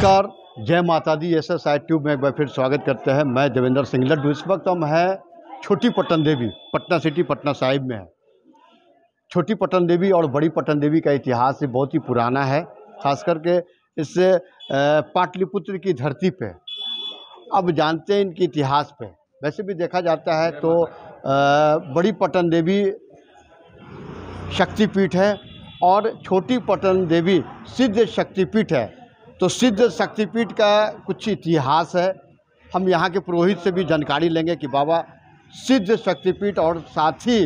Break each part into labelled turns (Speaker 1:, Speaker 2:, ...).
Speaker 1: नमस्कार जय माता दी एस एस आई ट्यूब में एक बार फिर स्वागत करते हैं मैं देवेंद्र सिंह लड्डू इस वक्त हम हैं छोटी पटन देवी पटना सिटी पटना साहिब में है छोटी पटन देवी और बड़ी पटन देवी का इतिहास बहुत ही पुराना है खास करके इस पाटलिपुत्र की धरती पे अब जानते हैं इनके इतिहास पे वैसे भी देखा जाता है तो बड़ी पटन देवी शक्तिपीठ है और छोटी पटन देवी सिद्ध शक्तिपीठ है तो सिद्ध शक्तिपीठ का कुछ इतिहास है हम यहाँ के पुरोहित से भी जानकारी लेंगे कि बाबा सिद्ध शक्तिपीठ और साथ ही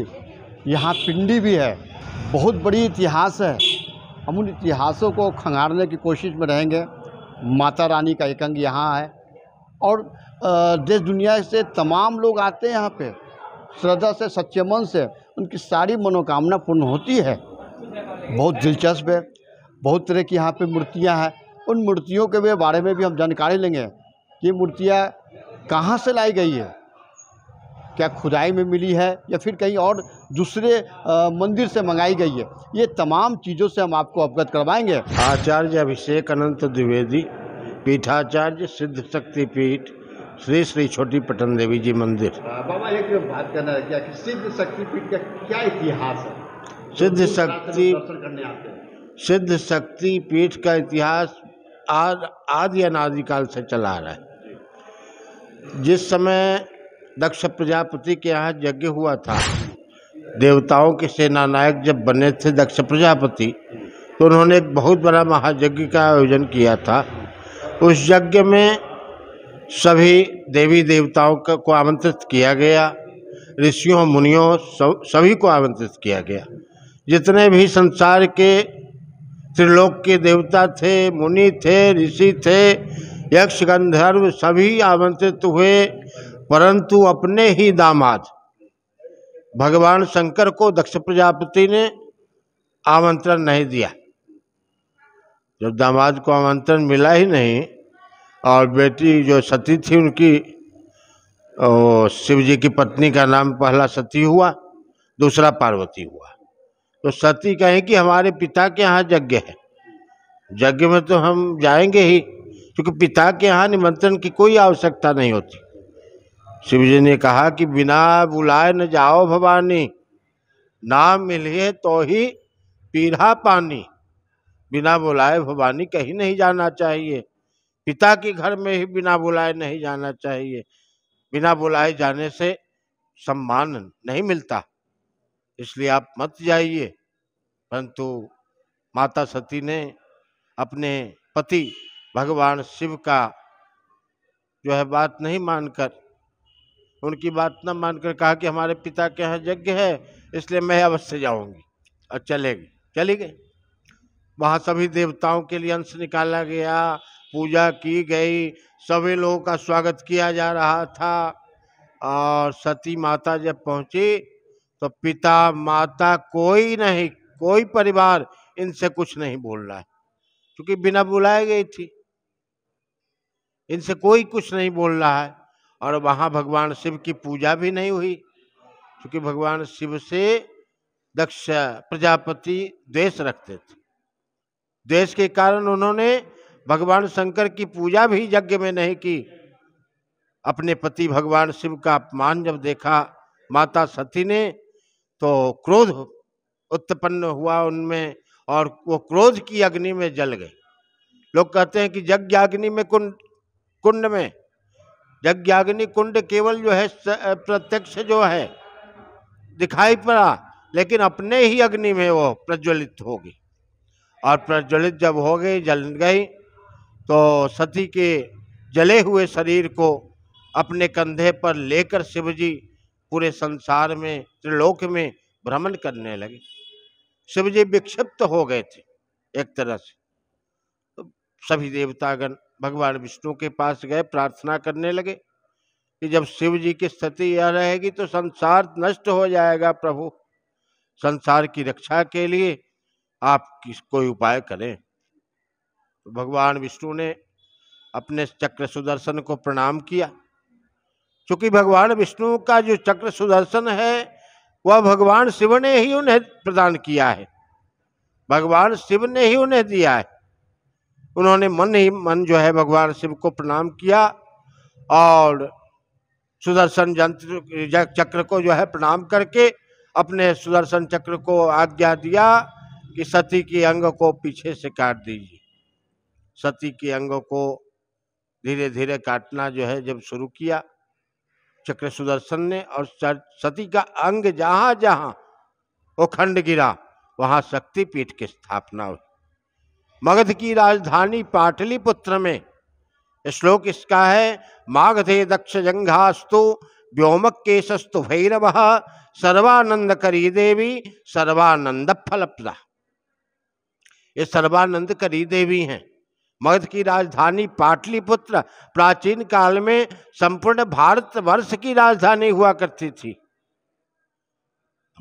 Speaker 1: यहाँ पिंडी भी है बहुत बड़ी इतिहास है हम उन इतिहासों को खंगारने की कोशिश में रहेंगे माता रानी का एक अंग यहाँ है और देश दुनिया से तमाम लोग आते हैं यहाँ पे श्रद्धा से सच्चे मन से उनकी सारी मनोकामना पूर्ण होती है बहुत दिलचस्प है बहुत तरह की यहाँ पे मूर्तियाँ हैं उन मूर्तियों के बारे में भी हम जानकारी लेंगे कि मूर्तियाँ कहाँ से लाई गई है क्या खुदाई में मिली है या फिर कहीं और दूसरे मंदिर से मंगाई गई है ये
Speaker 2: तमाम चीज़ों से हम आपको अवगत करवाएंगे आचार्य अभिषेक अनंत द्विवेदी पीठाचार्य सिद्ध शक्ति पीठ श्री श्री छोटी पटन देवी जी मंदिर
Speaker 1: बाबा एक बात करना है क्या कि सिद्ध शक्ति पीठ का क्या
Speaker 2: इतिहास है सिद्ध शक्ति सिद्ध शक्ति पीठ का इतिहास आज आदि अनादिकाल से चला आ रहा है जिस समय दक्ष प्रजापति के यहाँ यज्ञ हुआ था देवताओं के सेना नायक जब बने थे दक्ष प्रजापति तो उन्होंने एक बहुत बड़ा महायज्ञ का आयोजन किया था उस यज्ञ में सभी देवी देवताओं का को आमंत्रित किया गया ऋषियों मुनियों सभी को आमंत्रित किया गया जितने भी संसार के त्रिलोक के देवता थे मुनि थे ऋषि थे यक्ष गंधर्व सभी आमंत्रित हुए परंतु अपने ही दामाद भगवान शंकर को दक्ष प्रजापति ने आमंत्रण नहीं दिया जब दामाद को आमंत्रण मिला ही नहीं और बेटी जो सती थी उनकी शिव जी की पत्नी का नाम पहला सती हुआ दूसरा पार्वती हुआ तो सती कहें कि हमारे पिता के यहाँ यज्ञ है यज्ञ में तो हम जाएंगे ही क्योंकि पिता के यहाँ निमंत्रण की कोई आवश्यकता नहीं होती शिव जी ने कहा कि बिना बुलाए न जाओ भवानी नाम मिले तो ही पीढ़ा पानी बिना बुलाए भवानी कहीं नहीं जाना चाहिए पिता के घर में ही बिना बुलाए नहीं जाना चाहिए बिना बुलाए जाने से सम्मान नहीं मिलता इसलिए आप मत जाइए परंतु माता सती ने अपने पति भगवान शिव का जो है बात नहीं मानकर उनकी बात न मानकर कहा कि हमारे पिता के यहाँ यज्ञ है इसलिए मैं अवश्य जाऊंगी और चले गई चली गई वहाँ सभी देवताओं के लिए अंश निकाला गया पूजा की गई सभी लोगों का स्वागत किया जा रहा था और सती माता जब पहुँची तो पिता माता कोई नहीं कोई परिवार इनसे कुछ नहीं बोल रहा है क्योंकि बिना बुलाए गई थी इनसे कोई कुछ नहीं बोल रहा है और वहाँ भगवान शिव की पूजा भी नहीं हुई क्योंकि भगवान शिव से दक्ष प्रजापति द्वेष रखते थे द्वेष के कारण उन्होंने भगवान शंकर की पूजा भी यज्ञ में नहीं की अपने पति भगवान शिव का अपमान जब देखा माता सती ने तो क्रोध तो उत्पन्न हुआ उनमें और वो क्रोध की अग्नि में जल गए लोग कहते हैं कि यज्ञाग्नि में कुंड कुंड में यज्ञाग्नि कुंड केवल जो है प्रत्यक्ष जो है दिखाई पड़ा लेकिन अपने ही अग्नि में वो प्रज्वलित हो गई और प्रज्वलित जब हो गई जल गई तो सती के जले हुए शरीर को अपने कंधे पर लेकर शिवजी पूरे संसार में त्रिलोक में भ्रमण करने लगे शिव जी विक्षिप्त हो गए थे एक तरह से तो सभी देवतागण भगवान विष्णु के पास गए प्रार्थना करने लगे कि जब शिव जी की स्थिति यह रहेगी तो संसार नष्ट हो जाएगा प्रभु संसार की रक्षा के लिए आप किस कोई उपाय करें तो भगवान विष्णु ने अपने चक्र सुदर्शन को प्रणाम किया क्योंकि भगवान विष्णु का जो चक्र सुदर्शन है वह भगवान शिव ने ही उन्हें प्रदान किया है भगवान शिव ने ही उन्हें दिया है उन्होंने मन ही मन जो है भगवान शिव को प्रणाम किया और सुदर्शन यंत्र चक्र को जो है प्रणाम करके अपने सुदर्शन चक्र को आज्ञा दिया कि सती के अंग को पीछे से काट दीजिए सती के अंग को धीरे धीरे काटना जो है जब शुरू किया चक्र सुदर्शन ने और सती का अंग जहां जहां वो खंड गिरा शक्ति शक्तिपीठ की स्थापना हुई मगध की राजधानी पाटलिपुत्र में श्लोक इस इसका है मागधे दक्ष जंघास्तु व्योम केशस्तु भैरव सर्वानंद करी देवी सर्वानंद फलप्रदा ये सर्वानंद करी देवी हैं मगध की राजधानी पाटलिपुत्र प्राचीन काल में संपूर्ण भारत वर्ष की राजधानी हुआ करती थी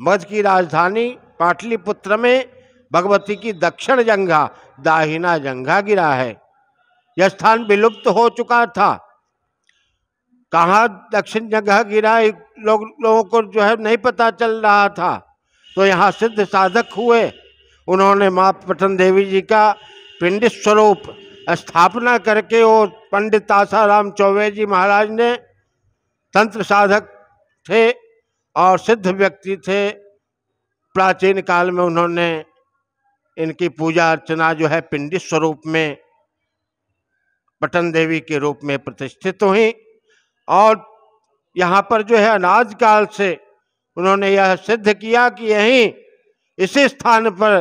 Speaker 2: मगध की राजधानी पाटलिपुत्र में भगवती की दक्षिण जंघा दाहिना जंघा गिरा है यह स्थान विलुप्त हो चुका था कहाँ दक्षिण जंघा गिरा लोग लोगों को जो है नहीं पता चल रहा था तो यहाँ सिद्ध साधक हुए उन्होंने माँ पटन देवी जी का पिंड स्वरूप स्थापना करके वो पंडित आसाराम चौबे जी महाराज ने तंत्र साधक थे और सिद्ध व्यक्ति थे प्राचीन काल में उन्होंने इनकी पूजा अर्चना जो है पिंडित स्वरूप में पटन देवी के रूप में प्रतिष्ठित हुई और यहाँ पर जो है अनाज काल से उन्होंने यह सिद्ध किया कि यहीं इसी स्थान पर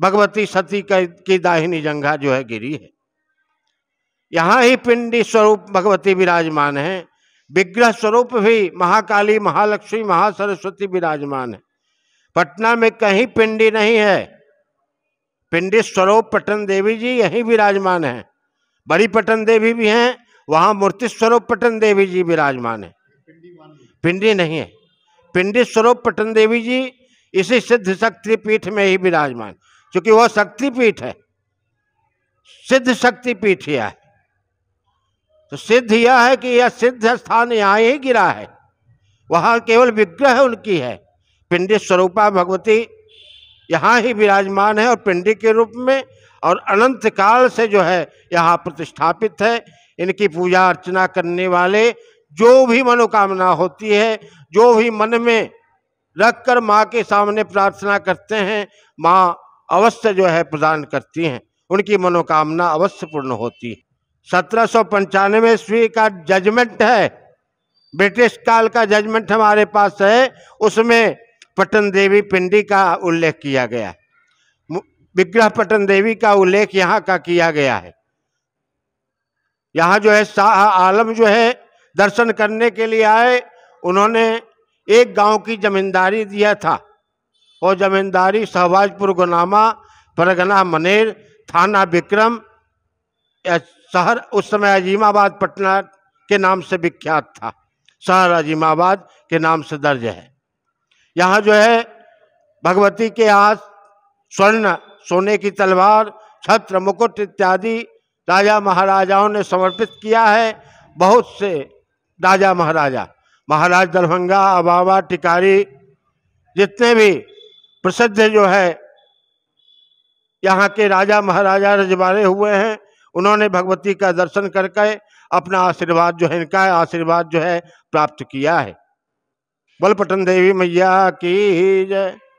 Speaker 2: भगवती सती की दाहिनी जंघा जो है गिरी है यहाँ ही पिंडी स्वरूप भगवती विराजमान है विग्रह स्वरूप भी महाकाली महालक्ष्मी महासरस्वती विराजमान है पटना में कहीं पिंडी नहीं है पिंडी स्वरूप पटन देवी जी यहीं विराजमान है बड़ी पटन देवी भी हैं वहाँ मूर्ति स्वरूप पटन देवी जी विराजमान है पिंडी नहीं है पिंडी स्वरूप पटन देवी जी इसी सिद्ध शक्ति पीठ में ही विराजमान क्योंकि वो शक्तिपीठ है सिद्ध शक्तिपीठ यह है तो सिद्ध यह है कि यह सिद्ध स्थान यहाँ ही गिरा है वहाँ केवल विग्रह उनकी है पिंडी स्वरूपा भगवती यहाँ ही विराजमान है और पिंडी के रूप में और अनंत काल से जो है यहाँ प्रतिष्ठापित है इनकी पूजा अर्चना करने वाले जो भी मनोकामना होती है जो भी मन में रख कर माँ के सामने प्रार्थना करते हैं माँ अवश्य जो है प्रदान करती हैं उनकी मनोकामना अवश्य पूर्ण होती है सत्रह सौ पंचानवे ईस्वी का जजमेंट है ब्रिटिश काल का जजमेंट हमारे पास है उसमें पटन देवी पिंडी का उल्लेख किया गया विग्रह पटन देवी का उल्लेख यहाँ का किया गया है यहाँ जो है शाह आलम जो है दर्शन करने के लिए आए उन्होंने एक गांव की जमींदारी दिया था और जमींदारी शहबाजपुर गुनामा परगना मनेर थाना विक्रम शहर उस समय अजीमाबाद पटना के नाम से विख्यात था शहर अजीमाबाद के नाम से दर्ज है यहाँ जो है भगवती के हाथ स्वर्ण सोने की तलवार छत्र मुकुट इत्यादि राजा महाराजाओं ने समर्पित किया है बहुत से राजा महाराजा महाराज दरभंगा अबावा टिकारी जितने भी प्रसिद्ध जो है यहाँ के राजा महाराजा रजवारे हुए हैं उन्होंने भगवती का दर्शन करके अपना आशीर्वाद जो है इनका आशीर्वाद जो है प्राप्त किया है बलपटन देवी मैया की जय